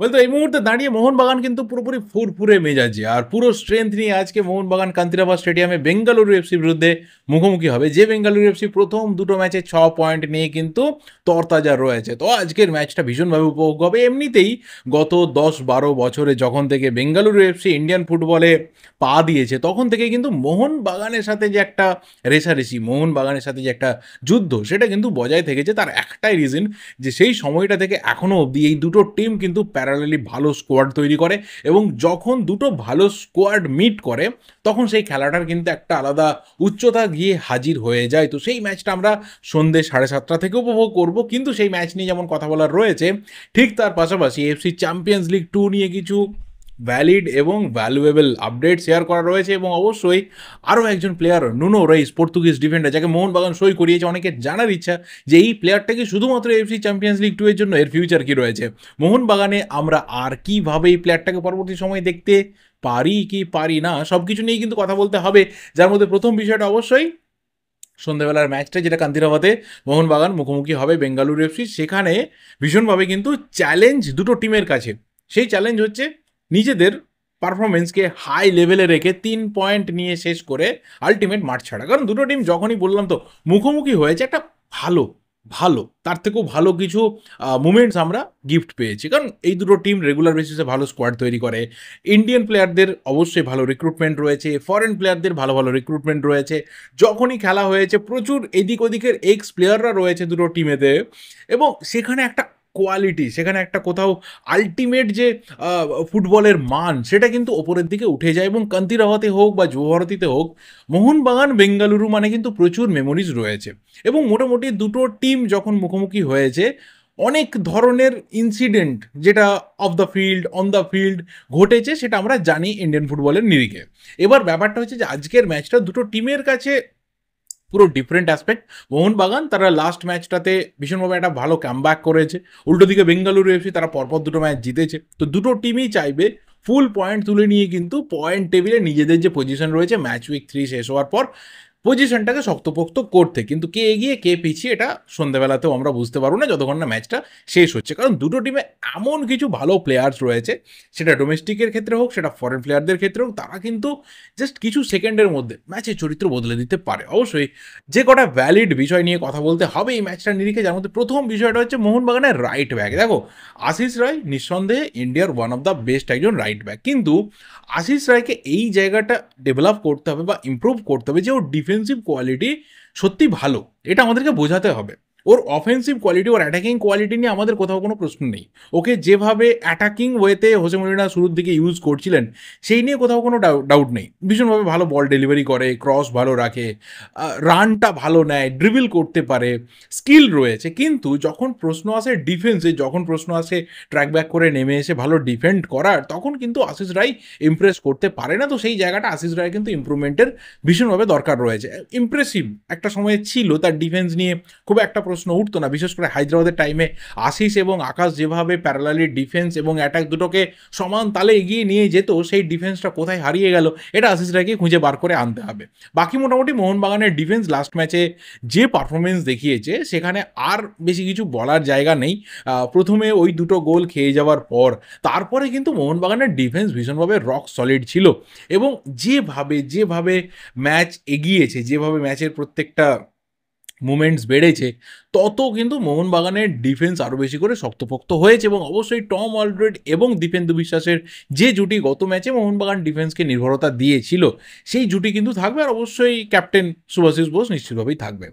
বলতো এই মুহূর্তে দাঁড়িয়ে মোহনবাগান কিন্তু পুরোপুরি ফুরফুরে মেজাজে আর পুরো স্ট্রেংথ নিয়ে আজকে মোহনবাগান কান্তিরাবাদ স্টেডিয়ামে বেঙ্গালুরু এফসির বিরুদ্ধে মুখোমুখি হবে যে বেঙ্গালুরু এফসি প্রথম দুটো ম্যাচে ছ পয়েন্ট নিয়ে কিন্তু তরতাজা রয়েছে তো আজকের ম্যাচটা ভীষণভাবে উপভোগ হবে এমনিতেই গত দশ বারো বছরে যখন থেকে বেঙ্গালুরু এফসি ইন্ডিয়ান ফুটবলে পা দিয়েছে তখন থেকে কিন্তু মোহনবাগানের সাথে যে একটা রেসারেসি মোহনবাগানের সাথে যে একটা যুদ্ধ সেটা কিন্তু বজায় থেকেছে তার একটাই রিজন যে সেই সময়টা থেকে এখনও অবধি এই দুটো টিম কিন্তু প্যারালালি ভালো স্কোয়াড তৈরি করে এবং যখন দুটো ভালো স্কোয়াড মিট করে তখন সেই খেলাটার কিন্তু একটা আলাদা উচ্চতা গিয়ে হাজির হয়ে যায় তো সেই ম্যাচটা আমরা সন্ধ্যে সাড়ে সাতটা থেকে উপভোগ করব কিন্তু সেই ম্যাচ নিয়ে যেমন কথা বলার রয়েছে ঠিক তার পাশাপাশি এফসি চ্যাম্পিয়ন্স লিগ টু নিয়ে কিছু ভ্যালিড এবং ভ্যালুয়েবল আপডেট শেয়ার করা রয়েছে এবং অবশ্যই আরও একজন player Nuno Reis Portuguese defender যাকে মোহনবাগান সই করিয়েছে অনেকে জানার ইচ্ছা যে এই প্লেয়ারটা কি শুধুমাত্র এফসি চ্যাম্পিয়ন্স লিগ টু এর জন্য এর ফিউচার কী রয়েছে মোহনবাগানে আমরা আর কীভাবে এই প্লেয়ারটাকে পরবর্তী সময়ে দেখতে পারি কি পারি না সব কিছু নিয়েই কিন্তু কথা বলতে হবে যার মধ্যে প্রথম বিষয়টা অবশ্যই সন্ধ্যেবেলার ম্যাচটা যেটা কান্তিরাবাদে মোহনবাগান মুখোমুখি হবে বেঙ্গালুরু এফসি সেখানে ভীষণভাবে কিন্তু চ্যালেঞ্জ দুটো টিমের কাছে সেই চ্যালেঞ্জ হচ্ছে নিজেদের পারফরমেন্সকে হাই লেভেলে রেখে তিন পয়েন্ট নিয়ে শেষ করে আলটিমেট মাঠ ছাড়া কারণ দুটো টিম যখনই বললাম তো মুখোমুখি হয়েছে একটা ভালো ভালো তার থেকেও ভালো কিছু মুমেন্টস আমরা গিফট পেয়েছি কারণ এই দুটো টিম রেগুলার বেসিসে ভালো স্কোয়াড তৈরি করে ইন্ডিয়ান প্লেয়ারদের অবশ্যই ভালো রিক্রুটমেন্ট রয়েছে ফরেন প্লেয়ারদের ভালো ভালো রিক্রুটমেন্ট রয়েছে যখনই খেলা হয়েছে প্রচুর এদিক ওদিকের এক্স প্লেয়াররা রয়েছে দুটো টিমেতে এবং সেখানে একটা কোয়ালিটি সেখানে একটা কোথাও আলটিমেট যে ফুটবলের মান সেটা কিন্তু ওপরের দিকে উঠে যায় এবং কান্তি হোক বা যুবভারতীতে হোক মোহনবাগান বেঙ্গালুরু মানে কিন্তু প্রচুর মেমোরিজ রয়েছে এবং মোটামুটি দুটো টিম যখন মুখোমুখি হয়েছে অনেক ধরনের ইনসিডেন্ট যেটা off the field on the field ঘটেছে সেটা আমরা জানি ইন্ডিয়ান ফুটবলের নিরিখে এবার ব্যাপারটা হচ্ছে যে আজকের ম্যাচটা দুটো টিমের কাছে পুরো ডিফারেন্ট অ্যাসপেক্ট মোহনবাগান তারা লাস্ট ম্যাচটাতে ভীষণভাবে একটা ভালো ব্যাক করেছে উল্টো দিকে বেঙ্গালুরু এফসি তারা পরপর দুটো ম্যাচ জিতেছে তো দুটো টিমই চাইবে ফুল পয়েন্ট তুলে নিয়ে কিন্তু পয়েন্ট টেবিলে নিজেদের যে পজিশন রয়েছে ম্যাচ উইক থ্রি শেষ হওয়ার পর পজিশনটাকে শক্তপোক্ত করতে কিন্তু কে এগিয়ে কে পিছিয়ে এটা সন্ধ্যাবেলাতেও আমরা বুঝতে পারবো না যতক্ষণ না ম্যাচটা শেষ হচ্ছে কারণ দুটো টিমে এমন কিছু ভালো প্লেয়ার্স রয়েছে সেটা ডোমেস্টিকের ক্ষেত্রে হোক সেটা ফরেন প্লেয়ারদের ক্ষেত্রে হোক তারা কিন্তু জাস্ট কিছু সেকেন্ডের মধ্যে ম্যাচের চরিত্র বদলে দিতে পারে অবশ্যই যে কটা ভ্যালিড বিষয় নিয়ে কথা বলতে হবে এই ম্যাচটা নিরিখে যার মধ্যে প্রথম বিষয়টা হচ্ছে মোহনবাগানের রাইট ব্যাক দেখো আশিস রায় নিঃসন্দেহে ইন্ডিয়ার ওয়ান অফ দ্য বেস্ট একজন রাইট ব্যাক কিন্তু আশিস রায়কে এই জায়গাটা ডেভেলপ করতে হবে বা ইম্প্রুভ করতে হবে যে ও ডিফেন্স ডিফেন্সিভ কোয়ালিটি সত্যি ভালো এটা আমাদেরকে বোঝাতে হবে ওর অফেন্সিভ কোয়ালিটি ওর অ্যাটাকিং কোয়ালিটি নিয়ে আমাদের কোথাও কোনো প্রশ্ন নেই ওকে যেভাবে অ্যাটাকিং ওয়েতে হোসে মরিনা শুরুর দিকে ইউজ করছিলেন সেই নিয়ে কোথাও কোনো ডাউট নেই ভীষণভাবে ভালো বল ডেলিভারি করে ক্রস ভালো রাখে রানটা ভালো নেয় ড্রিবিল করতে পারে স্কিল রয়েছে কিন্তু যখন প্রশ্ন আসে ডিফেন্সে যখন প্রশ্ন আসে ট্র্যাক ব্যাক করে নেমে এসে ভালো ডিফেন্ড করার তখন কিন্তু আশিস রায় ইমপ্রেস করতে পারে না তো সেই জায়গাটা আশিস রায় কিন্তু ইম্প্রুভমেন্টের ভীষণভাবে দরকার রয়েছে ইমপ্রেসিভ একটা সময় ছিল তার ডিফেন্স নিয়ে খুব একটা প্রশ্ন উঠতো না বিশেষ করে হায়দ্রাবাদের টাইমে আশিস এবং আকাশ যেভাবে প্যারালালি ডিফেন্স এবং অ্যাটাক দুটোকে সমান তালে এগিয়ে নিয়ে যেত সেই ডিফেন্সটা কোথায় হারিয়ে গেল এটা আশিসটাকে খুঁজে বার করে আনতে হবে বাকি মোটামুটি মোহনবাগানের ডিফেন্স লাস্ট ম্যাচে যে পারফরমেন্স দেখিয়েছে সেখানে আর বেশি কিছু বলার জায়গা নেই প্রথমে ওই দুটো গোল খেয়ে যাওয়ার পর তারপরে কিন্তু মোহনবাগানের ডিফেন্স ভীষণভাবে রক সলিড ছিল এবং যেভাবে যেভাবে ম্যাচ এগিয়েছে যেভাবে ম্যাচের প্রত্যেকটা মুমেন্টস বেড়েছে তত কিন্তু মোহনবাগানের ডিফেন্স আরও বেশি করে শক্তপোক্ত হয়েছে এবং অবশ্যই টম অলড্রেড এবং দীপেন্দু বিশ্বাসের যে জুটি গত ম্যাচে মোহনবাগান ডিফেন্সকে নির্ভরতা দিয়েছিল সেই জুটি কিন্তু থাকবে আর অবশ্যই ক্যাপ্টেন সুভাশিস বোস নিশ্চিতভাবেই থাকবে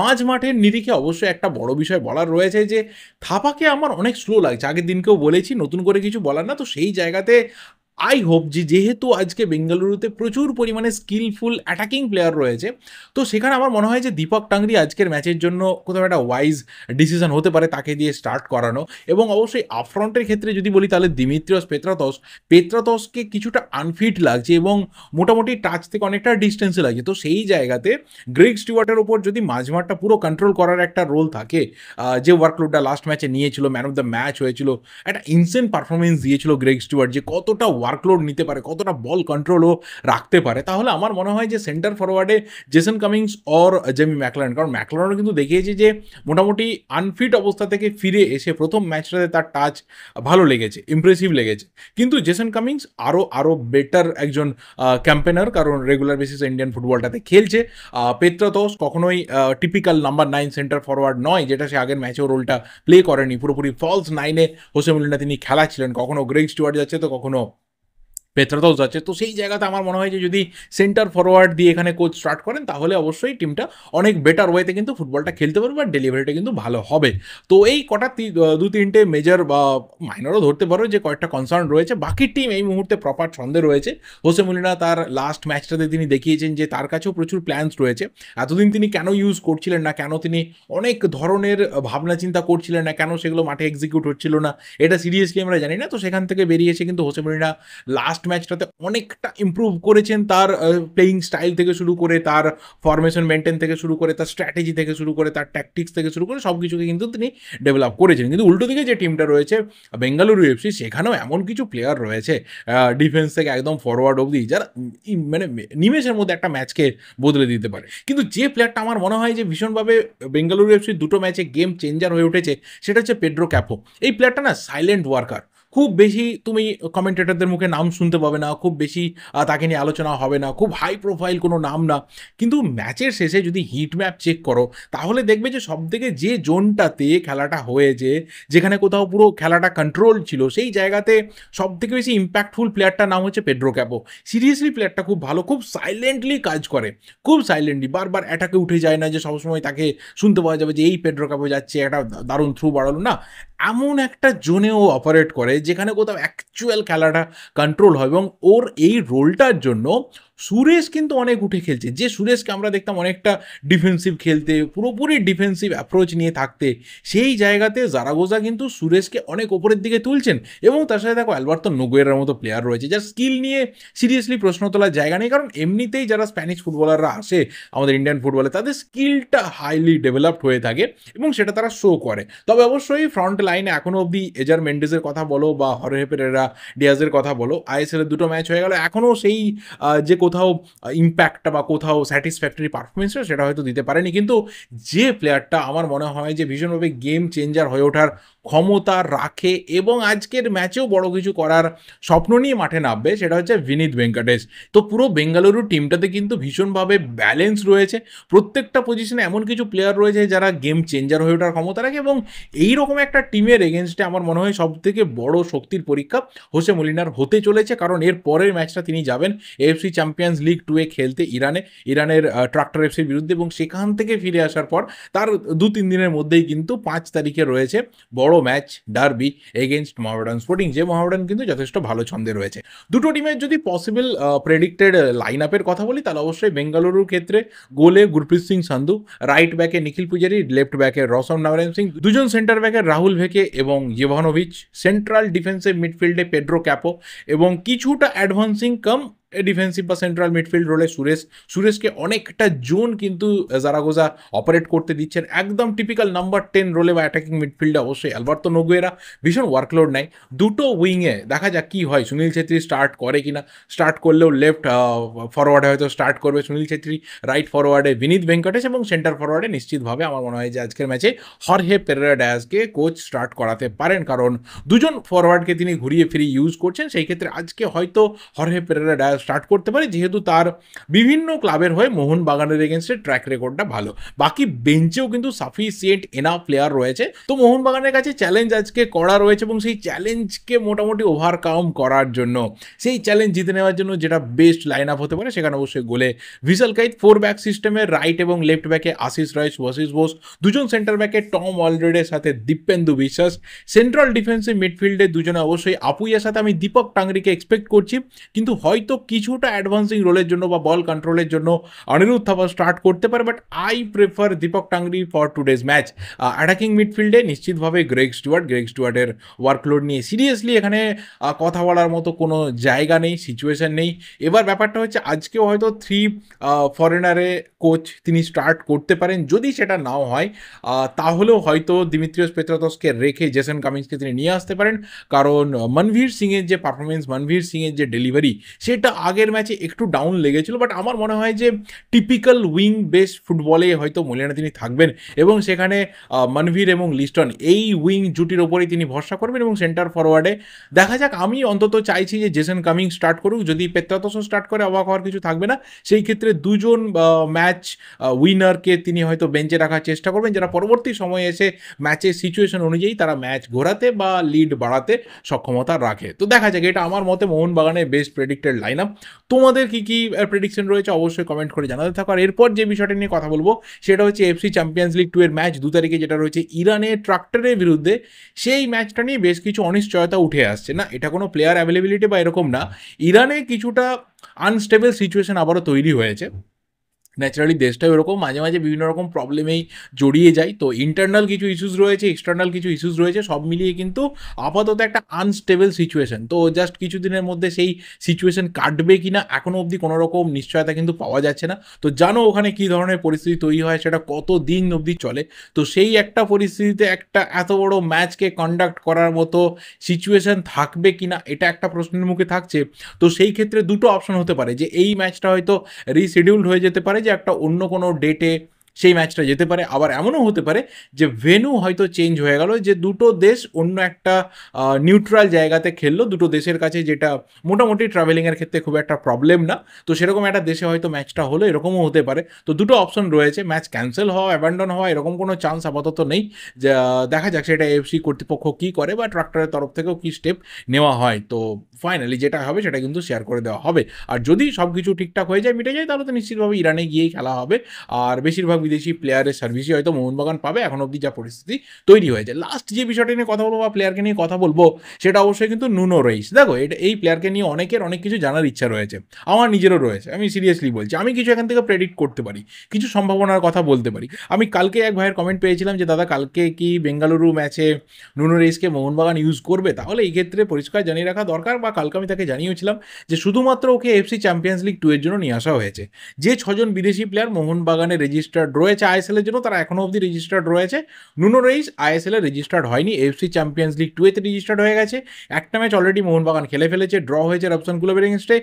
মাঝ মাঠের নিরিখে অবশ্যই একটা বড় বিষয় বলার রয়েছে যে থাপাকে আমার অনেক স্লো লাগছে আগের দিনকেও বলেছি নতুন করে কিছু বলার না তো সেই জায়গাতে আই হোপ যে যেহেতু আজকে বেঙ্গালুরুতে প্রচুর পরিমাণে স্কিলফুল অ্যাটাকিং প্লেয়ার রয়েছে তো সেখানে আমার মনে হয় যে দীপক টাংরি আজকের ম্যাচের জন্য কোথাও একটা ওয়াইজ ডিসিশন হতে পারে তাকে দিয়ে স্টার্ট করানো এবং অবশ্যই আফ্রন্টের ক্ষেত্রে যদি বলি তাহলে দিমিত্রিয়স পেত্রাতস পেত্রাতসকে কিছুটা আনফিট লাগছে এবং মোটামুটি টাচ থেকে অনেকটা ডিস্টেন্সে লাগছে তো সেই জায়গাতে গ্রেগ স্টিওয়ার্টের ওপর যদি মাঝমাঠটা পুরো কন্ট্রোল করার একটা রোল থাকে যে ওয়ার্কলোডটা লাস্ট ম্যাচে নিয়েছিল ম্যান অফ দ্য ম্যাচ হয়েছিল একটা ইনসেন্ট পারফরমেন্স দিয়েছিল গ্রেগ স্টিওয়ার্ট যে কতটা ওয়ার্কলোড নিতে পারে কতটা বল কন্ট্রোলও রাখতে পারে তাহলে আমার মনে হয় যে সেন্টার ফরওয়ার্ডে Jason Cummings or Jamie Maclaren কারণ ম্যাকলারনও কিন্তু দেখিয়েছে যে মোটামুটি আনফিট অবস্থা থেকে ফিরে এসে প্রথম ম্যাচটাতে তার টাচ ভালো লেগেছে ইমপ্রেসিভ লেগেছে কিন্তু জেসন কামিংস আরও আরও বেটার একজন ক্যাম্পেনার কারণ রেগুলার বেসিসে ইন্ডিয়ান ফুটবলটাতে খেলছে পেত্রাতোস কখনোই typical number nine centre forward নয় যেটা সে আগের ম্যাচেও রোলটা প্লে করেনি পুরোপুরি ফলস নাইনে হোসেমিলিনা তিনি খেলাচ্ছিলেন কখনো গ্রেগ স্টুয়ার্ড যাচ্ছে তো কখনো পেত্রাতলস আছে তো সেই জায়গাতে আমার মনে হয় যে যদি সেন্টার ফরওয়ার্ড দিয়ে এখানে কোচ স্টার্ট করেন তাহলে অবশ্যই টিমটা অনেক বেটার ওয়েতে কিন্তু ফুটবলটা খেলতে পারবে আর ডেলিভারিটা কিন্তু ভালো হবে তো এই কটা দু তিনটে মেজর বা মাইনরও ধরতে পারো যে কয়েকটা কনসার্ন রয়েছে বাকি টিম এই মুহূর্তে প্রপার ছন্দে রয়েছে হোসে মুলিনা তার লাস্ট ম্যাচটাতে তিনি দেখিয়েছেন যে তার কাছেও প্রচুর প্ল্যান্স রয়েছে এতদিন তিনি কেন ইউজ করছিলেন না কেন তিনি অনেক ধরনের ভাবনা চিন্তা করছিলেন না কেন সেগুলো মাঠে এক্সিকিউট হচ্ছিল না এটা সিরিয়াসলি আমরা জানি না তো সেখান থেকে বেরিয়েছে কিন্তু হোসে মুলিনা লাস্ট ম্যাচটাতে অনেকটা ইম্প্রুভ করেছেন তার প্লেয়িং স্টাইল থেকে শুরু করে তার ফরমেশন মেনটেন থেকে শুরু করে তার স্ট্র্যাটেজি থেকে শুরু করে তার ট্যাকটিক্স থেকে শুরু করে সব কিছুকে কিন্তু তিনি ডেভেলপ করেছেন কিন্তু উল্টো দিকে যে টিমটা রয়েছে বেঙ্গালুরু এফসি সেখানেও এমন কিছু প্লেয়ার রয়েছে ডিফেন্স থেকে একদম ফরওয়ার্ড অবধি যারা মানে নিমেষের মধ্যে একটা ম্যাচকে বদলে দিতে পারে কিন্তু যে প্লেয়ারটা আমার মনে হয় যে ভীষণভাবে বেঙ্গালুরু এফসি দুটো ম্যাচে গেম চেঞ্জার হয়ে উঠেছে সেটা হচ্ছে পেড্রো ক্যাপো এই প্লেয়ারটা না সাইলেন্ট ওয়ার্কার খুব বেশি তুমি কমেন্টেটরদের মুখে নাম শুনতে পাবে না খুব বেশি তাকে নিয়ে আলোচনা হবে না খুব হাই প্রোফাইল কোনো নাম না কিন্তু ম্যাচের শেষে যদি হিট ম্যাপ চেক করো তাহলে দেখবে যে সব থেকে যে জোনটাতে খেলাটা হয়েছে যেখানে কোথাও পুরো খেলাটা কন্ট্রোল ছিল সেই জায়গাতে সব থেকে বেশি ইম্প্যাক্টফুল প্লেয়ারটার নাম হচ্ছে পেড্রো ক্যাপো সিরিয়াসলি প্লেয়ারটা খুব ভালো খুব সাইলেন্টলি কাজ করে খুব সাইলেন্টলি বারবার অ্যাটাকে উঠে যায় না যে সবসময় তাকে শুনতে পাওয়া যাবে যে এই পেড্রো ক্যাপো যাচ্ছে একটা দারুণ থ্রু বাড়ালো না এমন একটা জোনে ও অপারেট করে যেখানে কোথাও অ্যাকচুয়াল খেলাটা কন্ট্রোল হয় এবং ওর এই রোলটার জন্য সুরেশ কিন্তু অনেক উঠে খেলছে যে সুরেশকে আমরা দেখতাম অনেকটা ডিফেন্সিভ খেলতে পুরোপুরি ডিফেন্সিভ অ্যাপ্রোচ নিয়ে থাকতে সেই জায়গাতে জারাগোজা কিন্তু সুরেশকে অনেক ওপরের দিকে তুলছেন এবং তার সাথে দেখো অ্যালবার্তো নোগোয়ের মতো প্লেয়ার রয়েছে যার স্কিল নিয়ে সিরিয়াসলি প্রশ্ন তোলার জায়গা নেই কারণ এমনিতেই যারা স্প্যানিশ ফুটবলাররা আসে আমাদের ইন্ডিয়ান ফুটবলে তাদের স্কিলটা হাইলি ডেভেলপড হয়ে থাকে এবং সেটা তারা শো করে তবে অবশ্যই ফ্রন্ট লাইনে এখনও অবধি এজার মেন্ডেজের কথা বলো বা হরহে পেরেরা ডিয়াজের কথা বলো আইএসএলের দুটো ম্যাচ হয়ে গেল এখনও সেই যে কোথাও ইম্প্যাক্টটা বা কোথাও স্যাটিসফ্যাক্টরি পারফরমেন্সটা সেটা হয়তো দিতে পারেনি কিন্তু যে প্লেয়ারটা আমার মনে হয় যে ভীষণভাবে গেম চেঞ্জার হয়ে ওঠার ক্ষমতা রাখে এবং আজকের ম্যাচেও বড় কিছু করার স্বপ্ন নিয়ে মাঠে নামবে সেটা হচ্ছে বিনীত ভেঙ্কটেশ তো পুরো বেঙ্গালুরু টিমটাতে কিন্তু ভীষণভাবে ব্যালেন্স রয়েছে প্রত্যেকটা পজিশনে এমন কিছু প্লেয়ার রয়েছে যারা গেম চেঞ্জার হয়ে ওঠার ক্ষমতা রাখে এবং এইরকম একটা টিমের এগেনস্টে আমার মনে হয় সব থেকে বড় শক্তির পরীক্ষা হোসে মলিনার হতে চলেছে কারণ এর পরের ম্যাচটা তিনি যাবেন এফসি চ্যাম্পিয়ন্স লিগ টুয়ে খেলতে ইরানে ইরানের ট্রাক্টর এফসির বিরুদ্ধে এবং সেখান থেকে ফিরে আসার পর তার দু তিন দিনের মধ্যেই কিন্তু পাঁচ তারিখে রয়েছে বড় বড় match derby against Mohammedan Sporting যে মহামেডান কিন্তু যথেষ্ট ভালো ছন্দে রয়েছে দুটো টিমের যদি পসিবল প্রেডিক্টেড লাইন আপের কথা বলি তাহলে অবশ্যই বেঙ্গালুরুর ক্ষেত্রে গোলে গুরপ্রীত সিং সান্ধু রাইট ব্যাকে নিখিল পূজারি লেফট ব্যাকে রসম নারায়ণ সিং দুজন সেন্টার ব্যাকে রাহুল ভেকে এবং জেভানোভিচ সেন্ট্রাল ডিফেন্সিভ মিডফিল্ডে পেড্রো ক্যাপো এবং কিছুটা অ্যাডভান্সিং কাম ডিফেন্সিভ বা সেন্ট্রাল মিডফিল্ড রোলে সুরেশ সুরেশকে অনেকটা জোন কিন্তু জারাগোজা অপারেট করতে দিচ্ছেন একদম টিপিক্যাল নাম্বার টেন রোলে বা অ্যাটাকিং মিডফিল্ডে অবশ্যই অ্যালবার্তো নোগুয়েরা ভীষণ ওয়ার্কলোড নেয় দুটো উইংয়ে দেখা যাক কী হয় সুনীল ছেত্রী স্টার্ট করে কি না স্টার্ট করলেও লেফট ফরওয়ার্ডে হয়তো স্টার্ট করবে সুনীল ছেত্রী রাইট ফরওয়ার্ডে বিনীত ভেঙ্কটেশ এবং সেন্টার ফরওয়ার্ডে নিশ্চিতভাবে আমার মনে হয় যে আজকের ম্যাচে হরহে পেরেরা ডায়াসকে কোচ স্টার্ট করাতে পারেন কারণ দুজন ফরওয়ার্ডকে তিনি ঘুরিয়ে ফিরিয়ে ইউজ করছেন সেই ক্ষেত্রে আজকে হয়তো হরহে পেরেরা ডায়াস স্টার্ট করতে পারে যেহেতু তার বিভিন্ন ক্লাবের হয়ে মোহনবাগানের এগেনস্টে ট্র্যাক রেকর্ডটা ভালো বাকি বেঞ্চেও কিন্তু সাফিসিয়েন্ট এনা প্লেয়ার রয়েছে তো মোহনবাগানের কাছে চ্যালেঞ্জ আজকে করা রয়েছে এবং সেই চ্যালেঞ্জকে মোটামুটি ওভারকাম করার জন্য সেই চ্যালেঞ্জ জিতে নেওয়ার জন্য যেটা বেস্ট লাইন আপ হতে পারে সেখানে অবশ্যই গোলে ভিসাল কাইত ফোর ব্যাক সিস্টেমে রাইট এবং লেফট ব্যাকে আশিস রায় সুভাশিস বোস দুজন সেন্টার ব্যাকে টম অলরেডের সাথে দীপেন্দু বিশ্বাস সেন্ট্রাল ডিফেন্সে মিডফিল্ডে দুজনে অবশ্যই আপুইয়ার সাথে আমি দীপক টাংরিকে এক্সপেক্ট করছি কিন্তু হয়তো কিছুটা অ্যাডভান্সিং রোলের জন্য বা বল কন্ট্রোলের জন্য অনিরুদ্ধ থাপা স্টার্ট করতে পারে but I prefer Deepak Tangri for today's match attacking মিডফিল্ডে নিশ্চিতভাবে গ্রেগ স্টুয়ার্ট গ্রেগ স্টুয়ার্টের ওয়ার্কলোড নিয়ে সিরিয়াসলি এখানে কথা বলার মতো কোনো জায়গা নেই সিচুয়েশান নেই এবার ব্যাপারটা হচ্ছে আজকেও হয়তো থ্রি ফরেনারে কোচ তিনি স্টার্ট করতে পারেন যদি সেটা নাও হয় তাহলেও হয়তো দিমিত্রিয় পেত্রাতসকে রেখে জেসন কামিন্সকে তিনি নিয়ে আসতে পারেন কারণ মনভীর সিংয়ের যে পারফরমেন্স মনভীর সিংয়ের যে ডেলিভারি সেটা আগের ম্যাচে একটু ডাউন লেগেছিল বাট আমার মনে হয় যে টিপিক্যাল উইং বেস ফুটবলে হয়তো মলিয়ানা তিনি থাকবেন এবং সেখানে মানভীর এবং লিস্টন এই উইং জুটির ওপরেই তিনি ভরসা করবেন এবং সেন্টার ফরওয়ার্ডে দেখা যাক আমি অন্তত চাইছি যে জেসন কামিং স্টার্ট করুক যদি পেত্রাতসন স্টার্ট করে অবাক হওয়ার কিছু থাকবে না সেই ক্ষেত্রে দুজন ম্যাচ উইনারকে তিনি হয়তো বেঞ্চে রাখার চেষ্টা করবেন যারা পরবর্তী সময়ে এসে ম্যাচের সিচুয়েশন অনুযায়ী তারা ম্যাচ ঘোরাতে বা লিড বাড়াতে সক্ষমতা রাখে তো দেখা যাক এটা আমার মতে মোহনবাগানের বেস্ট প্রেডিক্টেড লাইন তোমাদের কী কী প্রেডিকশন রয়েছে অবশ্যই কমেন্ট করে জানাতে থাকো আর এরপর যে বিষয়টা নিয়ে কথা বলবো সেটা হচ্ছে এফসি চ্যাম্পিয়ন্স লিগ টু এর ম্যাচ দু তারিখে যেটা রয়েছে ইরানের ট্রাক্টরের বিরুদ্ধে সেই ম্যাচটা নিয়ে বেশ কিছু অনিশ্চয়তা উঠে আসছে না এটা কোনো প্লেয়ার অ্যাভেলেবিলিটি বা এরকম না ইরানে কিছুটা আনস্টেবল সিচুয়েশন আবারও তৈরি হয়েছে ন্যাচারালি দেশটাও এরকম মাঝে মাঝে বিভিন্ন রকম প্রবলেমেই জড়িয়ে যায় তো ইন্টারনাল কিছু ইস্যুস রয়েছে এক্সটার্নাল কিছু ইস্যুস রয়েছে সব মিলিয়ে কিন্তু আপাতত একটা আনস্টেবল সিচুয়েশন তো জাস্ট কিছুদিনের মধ্যে সেই সিচুয়েশন কাটবে কি না এখনও অবধি কোনো রকম নিশ্চয়তা কিন্তু পাওয়া যাচ্ছে না তো জানো ওখানে কী ধরনের পরিস্থিতি তৈরি হয় সেটা কত দিন অবধি চলে তো সেই একটা পরিস্থিতিতে একটা এত বড় ম্যাচকে কন্ডাক্ট করার মতো সিচুয়েশন থাকবে কি না এটা একটা প্রশ্নের মুখে থাকছে তো সেই ক্ষেত্রে দুটো অপশন হতে পারে যে এই ম্যাচটা হয়তো রিশিডিউল্ড হয়ে যেতে পারে যে একটা অন্য কোনো ডেটে সেই ম্যাচটা যেতে পারে আবার এমনও হতে পারে যে ভেনু হয়তো চেঞ্জ হয়ে গেল যে দুটো দেশ অন্য একটা নিউট্রাল জায়গাতে খেললো দুটো দেশের কাছে যেটা মোটামুটি ট্রাভেলিংয়ের ক্ষেত্রে খুব একটা প্রবলেম না তো সেরকম একটা দেশে হয়তো ম্যাচটা হলো এরকমও হতে পারে তো দুটো অপশন রয়েছে ম্যাচ ক্যান্সেল হওয়া অ্যাবান্ডন হওয়া এরকম কোনো চান্স আপাতত নেই দেখা যাক সেটা এফসি কর্তৃপক্ষ কী করে বা ট্রাক্টরের তরফ থেকেও কী স্টেপ নেওয়া হয় তো ফাইনালি যেটা হবে সেটা কিন্তু শেয়ার করে দেওয়া হবে আর যদি সব কিছু ঠিকঠাক হয়ে যায় মিটে যায় তাহলে তো নিশ্চিতভাবে ইরানে গিয়েই খেলা হবে আর বেশিরভাগ বিদেশি প্লেয়ারের সার্ভিসই হয়তো মোহনবাগান পাবে এখন অবধি যা পরিস্থিতি তৈরি হয়েছে লাস্ট যে বিষয়টা নিয়ে কথা বলবো বা প্লেয়ারকে নিয়ে কথা বলবো সেটা অবশ্যই কিন্তু নুনো রয়েছে দেখো এটা এই প্লেয়ারকে নিয়ে অনেকের অনেক কিছু জানার ইচ্ছা রয়েছে আমার নিজেরও রয়েছে আমি সিরিয়াসলি বলছি আমি কিছু এখান থেকে প্রেডিক্ট করতে পারি কিছু সম্ভাবনার কথা বলতে পারি আমি কালকে এক ভাইয়ের কমেন্ট পেয়েছিলাম যে দাদা কালকে কি বেঙ্গালুরু ম্যাচে নুনো রেইসকে মোহনবাগান ইউজ করবে তাহলে এই ক্ষেত্রে পরিষ্কার জানিয়ে রাখা দরকার বা কালকে আমি তাকে জানিয়েছিলাম যে শুধুমাত্র ওকে এফসি চ্যাম্পিয়ন্স লিগ টু এর জন্য নিয়ে আসা হয়েছে যে ছজন বিদেশি প্লেয়ার মোহনবাগানে রেজিস্টার্ড রয়েছে আইএসএল এর জন্য তারা এখনো অবধি রেজিস্টার্ড রয়েছে নুনো রেইস আইএসএল এ রেজিস্টার্ড হয়নি এফসি চ্যাম্পিয়ন্স লিগ টু এতে রেজিস্টার্ড হয়ে গেছে একটা ম্যাচ অলরেডি মোহনবাগান খেলে ফেলেছে ড্র হয়েছে রবসন ক্লাবের এগেনস্টে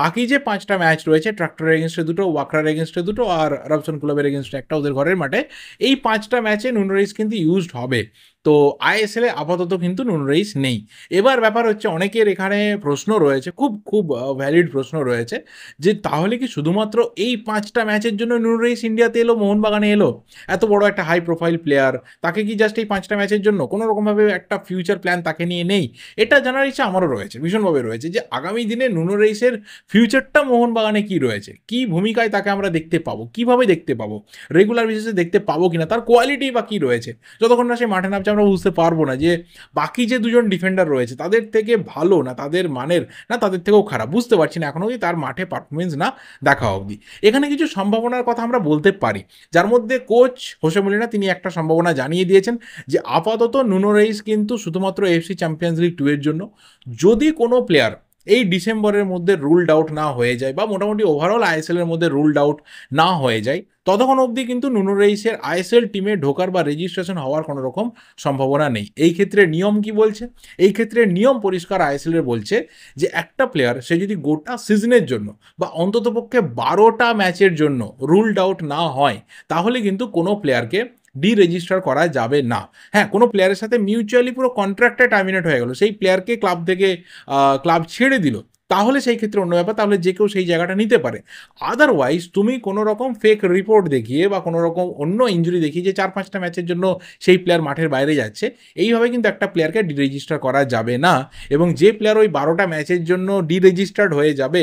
বাকি যে পাঁচটা ম্যাচ রয়েছে ট্রাক্টরের এগেনস্টে দুটো ওয়াকরার এগেনস্টে দুটো আর রবসন ক্লাবের এগেনস্টে একটা ওদের ঘরের মাঠে এই পাঁচটা ম্যাচে নুনো রেইস কিন্তু ইউজড হবে তো আইএসএলে আপাতত কিন্তু নুন রাইস নেই এবার ব্যাপার হচ্ছে অনেকের এখানে প্রশ্ন রয়েছে খুব খুব ভ্যালিড প্রশ্ন রয়েছে যে তাহলে কি শুধুমাত্র এই পাঁচটা ম্যাচের জন্য নুন রাইস ইন্ডিয়াতে এলো মোহনবাগানে এলো এত বড় একটা হাই প্রোফাইল প্লেয়ার তাকে কি জাস্ট এই পাঁচটা ম্যাচের জন্য কোনো রকমভাবে একটা ফিউচার প্ল্যান তাকে নিয়ে নেই এটা জানার ইচ্ছা আমারও রয়েছে ভীষণভাবে রয়েছে যে আগামী দিনে নুন রাইসের ফিউচারটা মোহনবাগানে কি রয়েছে কি ভূমিকায় তাকে আমরা দেখতে পাবো কিভাবে দেখতে পাবো রেগুলার বেসিসে দেখতে পাবো কিনা তার কোয়ালিটি বা কি রয়েছে যতক্ষণ না সে মাঠে নামছে আমরা বুঝতে পারবো না যে বাকি যে দুজন ডিফেন্ডার রয়েছে তাদের থেকে ভালো না তাদের মানের না তাদের থেকেও খারাপ বুঝতে পারছি না এখনও তার মাঠে পারফরমেন্স না দেখা অবধি এখানে কিছু সম্ভাবনার কথা আমরা বলতে পারি যার মধ্যে কোচ হোসে মলিনা তিনি একটা সম্ভাবনা জানিয়ে দিয়েছেন যে আপাতত নুনো রেইস কিন্তু শুধুমাত্র এফসি চ্যাম্পিয়ন্স লিগ টু এর জন্য যদি কোনো প্লেয়ার এই ডিসেম্বরের মধ্যে রুলড আউট না হয়ে যায় বা মোটামুটি ওভারঅল আইএসএলের মধ্যে রুলড আউট না হয়ে যায় ততক্ষণ অবধি কিন্তু নুনো রেইসের আইএসএল টিমে ঢোকার বা রেজিস্ট্রেশন হওয়ার কোনো রকম সম্ভাবনা নেই এই ক্ষেত্রে নিয়ম কি বলছে এই ক্ষেত্রে নিয়ম পরিষ্কার আইএসএলের বলছে যে একটা প্লেয়ার সে যদি গোটা সিজনের জন্য বা অন্ততপক্ষে বারোটা ম্যাচের জন্য রুলড আউট না হয় তাহলে কিন্তু কোনো প্লেয়ারকে ডি রেজিস্টার করা যাবে না হ্যাঁ কোনো প্লেয়ারের সাথে মিউচুয়ালি পুরো কন্ট্রাক্টটা টার্মিনেট হয়ে গেল সেই প্লেয়ারকে ক্লাব থেকে ক্লাব ছেড়ে দিল তাহলে সেই ক্ষেত্রে অন্য ব্যাপার তাহলে যে কেউ সেই জায়গাটা নিতে পারে আদারওয়াইজ তুমি কোনো রকম ফেক রিপোর্ট দেখিয়ে বা কোনো রকম অন্য ইঞ্জুরি দেখিয়ে যে চার পাঁচটা ম্যাচের জন্য সেই প্লেয়ার মাঠের বাইরে যাচ্ছে এইভাবে কিন্তু একটা প্লেয়ারকে ডিরেজিস্টার করা যাবে না এবং যে প্লেয়ার ওই বারোটা ম্যাচের জন্য ডিরেজিস্টার্ড হয়ে যাবে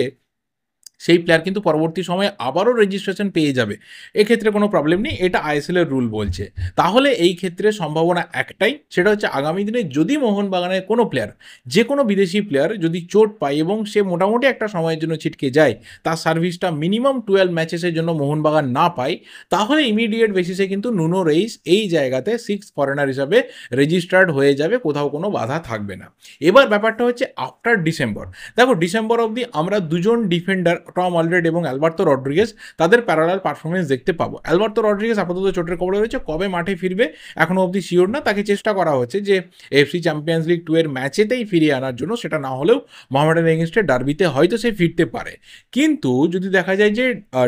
সেই প্লেয়ার কিন্তু পরবর্তী সময়ে আবারও রেজিস্ট্রেশন পেয়ে যাবে এক্ষেত্রে কোনো প্রবলেম নেই এটা আইএসএলের রুল বলছে তাহলে এই ক্ষেত্রে সম্ভাবনা একটাই সেটা হচ্ছে আগামী দিনে যদি মোহনবাগানের কোনো প্লেয়ার যে কোনো বিদেশি প্লেয়ার যদি চোট পায় এবং সে মোটামুটি একটা সময়ের জন্য ছিটকে যায় তার সার্ভিসটা মিনিমাম টুয়েলভ ম্যাচেসের জন্য মোহনবাগান না পায় তাহলে ইমিডিয়েট বেসিসে কিন্তু নুনো রেইস এই জায়গাতে সিক্স ফরেনার হিসাবে রেজিস্টার্ড হয়ে যাবে কোথাও কোনো বাধা থাকবে না এবার ব্যাপারটা হচ্ছে আফটার ডিসেম্বর দেখো ডিসেম্বর অবধি আমরা দুজন ডিফেন্ডার টম অলরেড এবং অ্যালবার্তো রড্রিগেজ তাদের প্যারালাল পারফরমেন্স দেখতে পাবো অ্যালবার্তো রড্রিগেজ আপাতত চোটের কবরে রয়েছে কবে মাঠে ফিরবে এখনও অবধি শিওর না তাকে চেষ্টা করা হচ্ছে যে এফসি চ্যাম্পিয়ন্স লিগ টু এর ম্যাচেতেই ফিরিয়ে আনার জন্য সেটা না হলেও মোহামেডান এগেনস্টের ডার্বিতে হয়তো সে ফিরতে পারে কিন্তু যদি দেখা যায় যে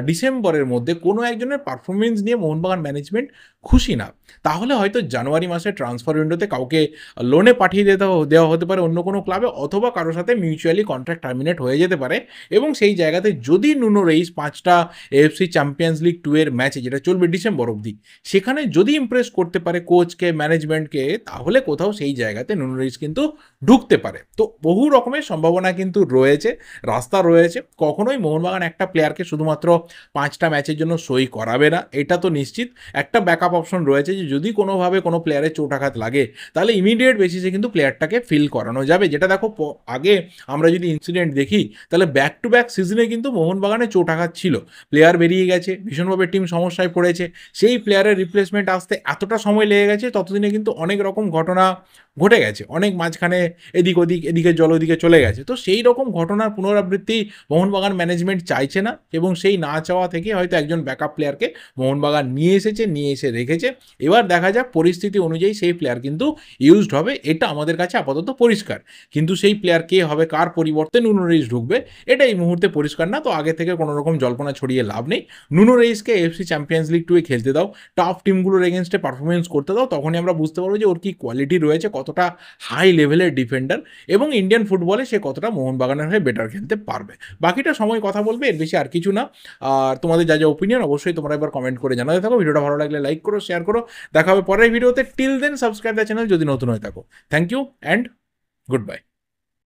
ডিসেম্বরের মধ্যে কোনো একজনের পারফরমেন্স নিয়ে মোহনবাগান ম্যানেজমেন্ট খুশি না তাহলে হয়তো জানুয়ারি মাসে ট্রান্সফার উইন্ডোতে কাউকে লোনে পাঠিয়ে দিতে দেওয়া হতে পারে অন্য কোনো ক্লাবে অথবা কারোর সাথে মিউচুয়ালি কন্ট্রাক্ট টার্মিনেট হয়ে যেতে পারে এবং সেই জায়গাতে সাথে যদি নুনো রেইস পাঁচটা এফসি চ্যাম্পিয়ন্স লিগ টু এর ম্যাচে যেটা চলবে ডিসেম্বর অবধি সেখানে যদি ইমপ্রেস করতে পারে কোচকে ম্যানেজমেন্টকে তাহলে কোথাও সেই জায়গাতে নুনো রেইস কিন্তু ঢুকতে পারে তো বহু রকমের সম্ভাবনা কিন্তু রয়েছে রাস্তা রয়েছে কখনোই মোহনবাগান একটা প্লেয়ারকে শুধুমাত্র পাঁচটা ম্যাচের জন্য সই করাবে না এটা তো নিশ্চিত একটা ব্যাকআপ অপশন রয়েছে যে যদি কোনোভাবে কোনো প্লেয়ারের চোটাঘাত লাগে তাহলে ইমিডিয়েট বেসিসে কিন্তু প্লেয়ারটাকে ফিল করানো যাবে যেটা দেখো আগে আমরা যদি ইনসিডেন্ট দেখি তাহলে ব্যাক টু ব্যাক সিজনে কিন্তু কিন্তু মোহনবাগানে চোট আঘাত ছিল প্লেয়ার বেরিয়ে গেছে ভীষণভাবে টিম সমস্যায় পড়েছে সেই প্লেয়ারের রিপ্লেসমেন্ট আসতে এতটা সময় লেগে গেছে ততদিনে কিন্তু অনেক রকম ঘটনা ঘটে গেছে অনেক মাঝখানে এদিক ওদিক এদিকে জল ওদিকে চলে গেছে তো সেই রকম ঘটনার পুনরাবৃত্তি মোহনবাগান ম্যানেজমেন্ট চাইছে না এবং সেই না চাওয়া থেকে হয়তো একজন ব্যাকআপ প্লেয়ারকে মোহনবাগান নিয়ে এসেছে নিয়ে এসে রেখেছে এবার দেখা যাক পরিস্থিতি অনুযায়ী সেই প্লেয়ার কিন্তু ইউজড হবে এটা আমাদের কাছে আপাতত পরিষ্কার কিন্তু সেই প্লেয়ার কে হবে কার পরিবর্তে নুনো রেইস ঢুকবে এটা এই মুহূর্তে পরিষ্কার না তো আগে থেকে কোনো রকম জল্পনা ছড়িয়ে লাভ নেই নুনো রেইসকে এফসি চ্যাম্পিয়ন্স লিগ টুয়ে খেলতে দাও টাফ টিমগুলোর এগেনস্টে পারফরমেন্স করতে দাও তখনই আমরা বুঝতে পারবো যে ওর কি কোয়ালিটি রয়েছে কত কতটা হাই লেভেলের ডিফেন্ডার এবং ইন্ডিয়ান ফুটবলে সে কতটা মোহনবাগানের হয়ে বেটার খেলতে পারবে বাকিটা সময় কথা বলবে এর বেশি আর কিছু না আর তোমাদের যা যা ওপিনিয়ন অবশ্যই তোমরা একবার কমেন্ট করে জানাতে থাকো ভিডিওটা ভালো লাগলে লাইক করো শেয়ার করো দেখা হবে পরের ভিডিওতে till then subscribe the channel যদি নতুন হয়ে থাকো thank you and good by